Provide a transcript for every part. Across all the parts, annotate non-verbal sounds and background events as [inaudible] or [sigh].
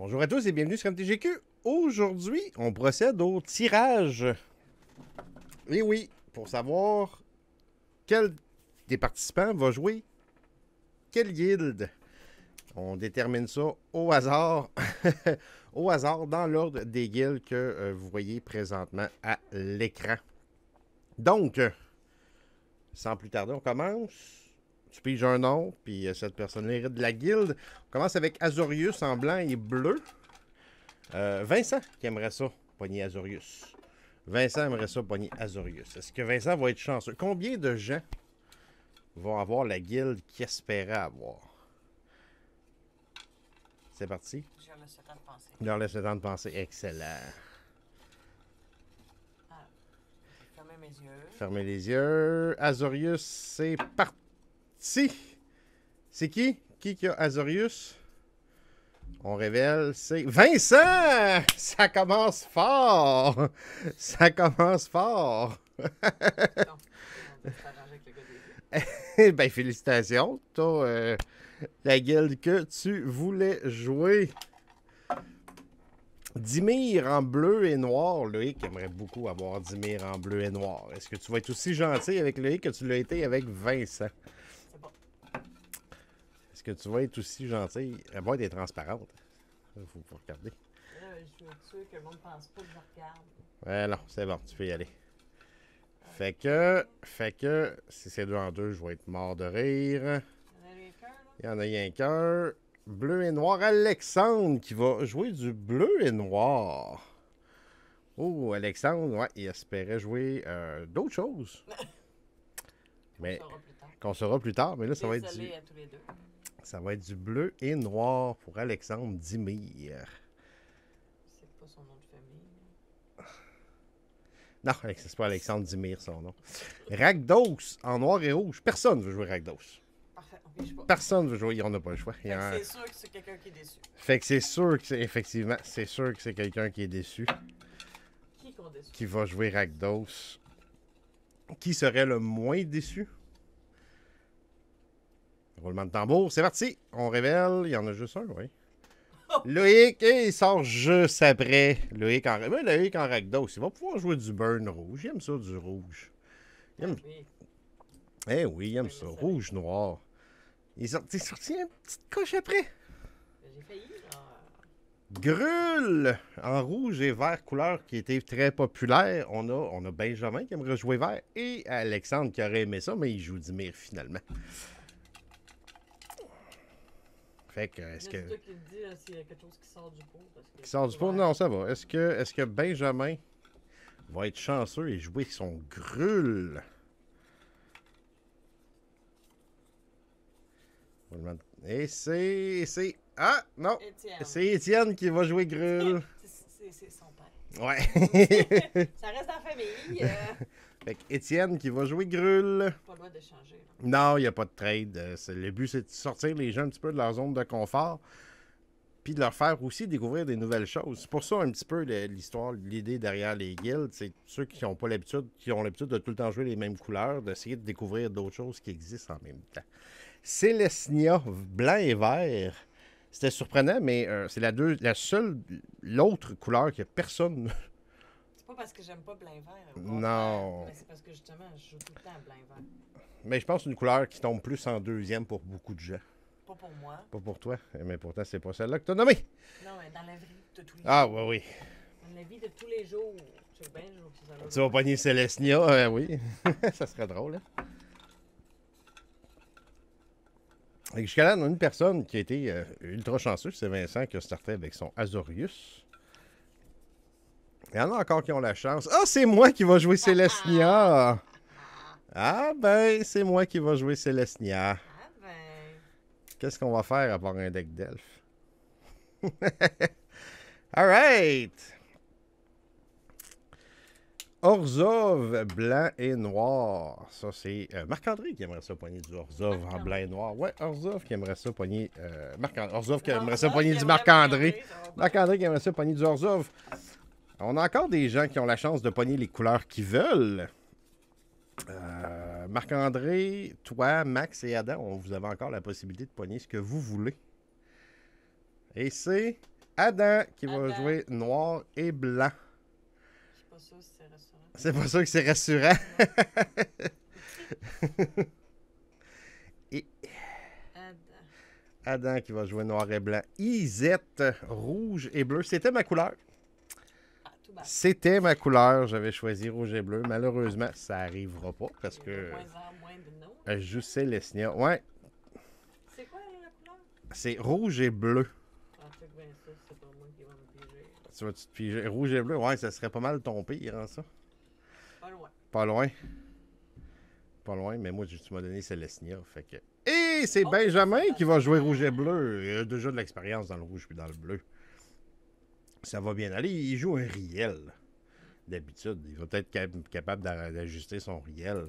Bonjour à tous et bienvenue sur MTGQ. Aujourd'hui, on procède au tirage. Et oui, pour savoir quel des participants va jouer quelle guilde. On détermine ça au hasard, [laughs] au hasard dans l'ordre des guilds que euh, vous voyez présentement à l'écran. Donc, euh, sans plus tarder, on commence tu piges un nom, puis euh, cette personne hérite de la guilde. On commence avec Azorius en blanc et bleu. Euh, Vincent qui aimerait ça, pogner Azorius. Vincent aimerait ça, pogner Azorius. Est-ce que Vincent va être chanceux? Combien de gens vont avoir la guilde qu'il espérait avoir? C'est parti. Je leur laisse le temps de penser. Je leur laisse le temps de penser. Excellent. Ah. fermez mes yeux. Fermez les yeux. Azorius, c'est parti. Si. C'est qui? Qui qui a Azorius? On révèle, c'est Vincent! Ça commence fort! Ça commence fort! [laughs] ben, félicitations! Toi, euh, la guilde que tu voulais jouer. Dimir en bleu et noir. Loïc aimerait beaucoup avoir Dimir en bleu et noir. Est-ce que tu vas être aussi gentil avec Loïc que tu l'as été avec Vincent? Est-ce que tu vas être aussi gentil? Elle va être transparente. Faut regarder. je suis sûr que le monde pense pas que je regarde. Ouais, non, c'est bon, tu peux y aller. Fait que, fait que, si c'est deux en deux, je vais être mort de rire. Il y en a rien qu'un. Bleu et noir, Alexandre qui va jouer du bleu et noir. Oh, Alexandre, ouais, il espérait jouer euh, d'autres choses. [laughs] mais qu'on saura, plus tard, mais là, ça va être ça va être du bleu et noir pour Alexandre Dimir. C'est pas son nom de famille. Non, [laughs] c'est pas Alexandre Dimir son nom. Ragdos en noir et rouge. Personne veut jouer Ragdos. Personne veut jouer, on n'a pas le choix. C'est sûr que c'est quelqu'un qui est déçu. Fait que c'est sûr que c'est effectivement, c'est sûr que c'est quelqu'un qui est déçu. Qui, déçu. qui va jouer Ragdos. Qui serait le moins déçu? Roulement de tambour, c'est parti. On révèle, il y en a juste un, oui. Loïc, il sort juste après. Loïc en, oui, Loïc en Il va pouvoir jouer du burn rouge. Il aime ça, du rouge. Eh oui, il aime ça. Rouge, noir. Il sortit sorti, sorti une petite coche après. J'ai failli. Euh, Grul en rouge et vert, couleur qui était très populaire. On a, on a Benjamin qui aimerait jouer vert et Alexandre qui aurait aimé ça, mais il joue du mire finalement. Fait que, est-ce que. Toi qui le dis hein, s'il y a quelque chose qui sort du pot. Parce que... Qui sort du pot? Non, ça va. Est-ce que, est-ce que Benjamin va être chanceux et jouer son grul? Et c'est. Ah! Non! Étienne. C'est Étienne qui va jouer grul. [laughs] c'est, c'est, son père. Ouais. [laughs] ça reste en famille. Euh. [laughs] Fait Étienne qui va jouer Grul. Pas loin d'échanger. Non, il n'y a pas de trade. Euh, le but, c'est de sortir les gens un petit peu de leur zone de confort. Puis de leur faire aussi découvrir des nouvelles choses. C'est pour ça un petit peu l'histoire, l'idée derrière les guilds. C'est ceux qui n'ont pas l'habitude, qui ont l'habitude de tout le temps jouer les mêmes couleurs, d'essayer de découvrir d'autres choses qui existent en même temps. Célestinia, blanc et vert. C'était surprenant, mais euh, c'est la, deux, la seule, l'autre couleur que personne [laughs] Pas parce que j'aime pas blanc vert. Non. Mais c'est parce que justement, je joue tout le temps à blanc vert. Mais je pense une couleur qui tombe plus en deuxième pour beaucoup de gens. Pas pour moi. Pas pour toi. Mais pourtant, c'est pas celle-là que tu as nommée. Non, mais dans la vie de tous les ah, jours. Ah, oui, oui. Dans la vie de tous les jours. Tu bien, tu vas pogner Célestia, hein, ben oui. [laughs] ça serait drôle, hein? Jusqu'à là, on a une personne qui a été euh, ultra chanceuse, c'est Vincent, qui a starté avec son Azorius. Il y en a encore qui ont la chance. Ah, c'est moi qui va jouer Célestia! Ah, ah ben, c'est moi qui va jouer Célestia. Ah ben. Qu'est-ce qu'on va faire à part un deck d'elfe? [laughs] Alright! Orzov blanc et noir. Ça, c'est euh, Marc-André qui aimerait ça pogner du Orzov en blanc et noir. Ouais, Orzov qui aimerait ça pogner. Euh, Orzov qui aimerait ça pogner du Marc-André. Marc-André qui aimerait ça pogner du Orzov. On a encore des gens qui ont la chance de pogner les couleurs qu'ils veulent. Euh, Marc-André, toi, Max et Adam, vous avez encore la possibilité de pogner ce que vous voulez. Et c'est Adam qui va jouer noir et blanc. C'est pas sûr que c'est rassurant. [laughs] et Adam qui va jouer noir et blanc. Isette, rouge et bleu. C'était ma couleur. C'était ma couleur. J'avais choisi rouge et bleu. Malheureusement, ça n'arrivera pas parce que. Je sais les Ouais. C'est C'est rouge et bleu. Ah, tu vas te piger? Rouge et bleu, ouais, ça serait pas mal ton il hein, ça? Pas loin. Pas loin. Pas loin, mais moi, tu m'as donné Célestia, fait que... Et c'est oh, Benjamin qui va jouer rouge et bleu. Il a déjà de l'expérience dans le rouge puis dans le bleu ça va bien aller. Il joue un riel d'habitude. Il va peut-être capable d'ajuster son riel.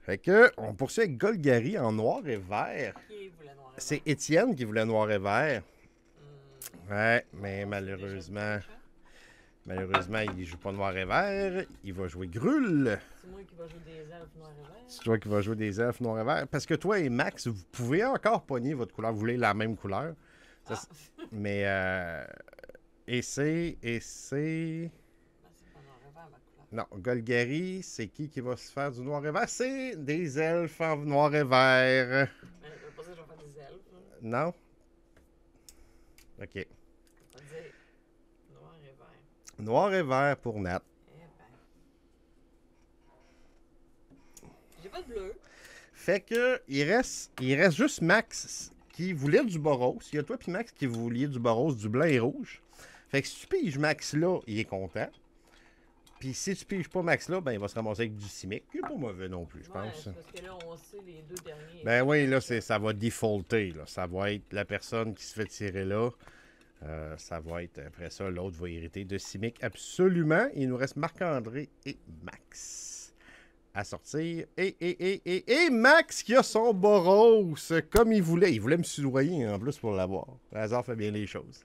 Fait que, on poursuit avec Golgari en noir et vert. C'est Étienne qui voulait noir et vert. Hmm. Ouais, ah, mais malheureusement. Malheureusement, il joue pas noir et vert. Il va jouer Grul. C'est moi qui va jouer des elfes noir et vert. C'est toi qui vas jouer des elfes noir et vert. Parce que toi et Max, vous pouvez encore pogner votre couleur. Vous voulez la même couleur. Ah. Mais euh, et c'est. Et c'est. Non, Golgari, c'est qui qui va se faire du noir et vert? C'est des elfes en noir et vert. Non? OK. noir et vert. Noir et vert pour Nat. Eh ben. J'ai pas de bleu. Fait que, il reste, il reste juste Max qui voulait du Boros. Il y a toi puis Max qui vouliez du Boros, du blanc et rouge. Fait que si tu piges Max là, il est content. Puis si tu piges pas Max là, ben il va se ramasser avec du Simic. Il est pas mauvais non plus, je pense. parce que là, on sait les deux derniers. Ben oui, là, ça va défaulter. Ça va être la personne qui se fait tirer là. Euh, ça va être après ça, l'autre va hériter de Simic absolument. Il nous reste Marc-André et Max à sortir. Et, et, et, et, et Max qui a son Boros comme il voulait. Il voulait me soudoyer en plus pour l'avoir. Le hasard fait bien les choses.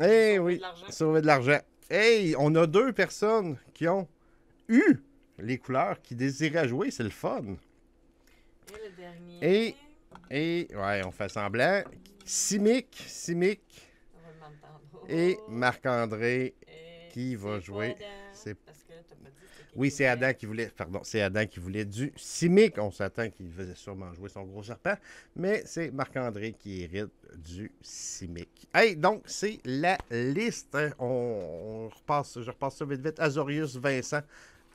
Eh oui, sauver de l'argent. Hey, on a deux personnes qui ont eu les couleurs qui désiraient jouer, c'est le fun. Et le dernier. Et, ouais, on fait semblant. Simic, Simic. Et Marc-André qui va jouer oui, c'est Adam qui voulait. Pardon, c'est Adam qui voulait du Simic. On s'attend qu'il faisait sûrement jouer son gros serpent. Mais c'est Marc-André qui hérite du Simic. Hey, donc, c'est la liste. Hein. On, je repasse ça vite vite. Azorius Vincent.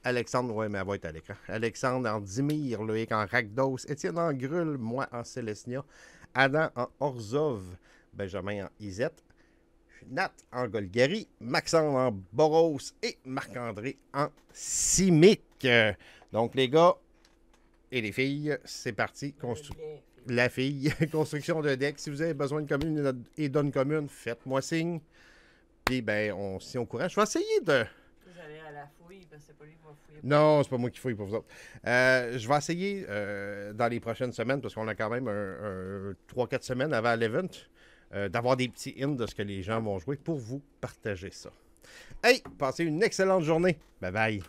Alexandre, Oui, mais elle à l'écran. Alexandre en Dimir, Loïc en Rakdos, Étienne en Grul, moi en Célestia, Adam en Orzov, Benjamin en Isette, Nat en Golgari, Maxence en Boros et Marc-André en Simic. Donc, les gars et les filles, c'est parti. la fille, [laughs] construction de deck. Si vous avez besoin de commune et donne commune, faites-moi signe. Puis, ben, on s'y encourage. Je vais essayer de. non, c'est pas moi qui fouille pour vous autres. Euh, je vais essayer euh, dans les prochaines semaines, parce qu'on a quand même un 3-4 semaines avant l'event. Euh, d'avoir des petits hints de ce que les gens vont jouer pour vous partager ça. Hey, passez une excellente journée. Bye bye.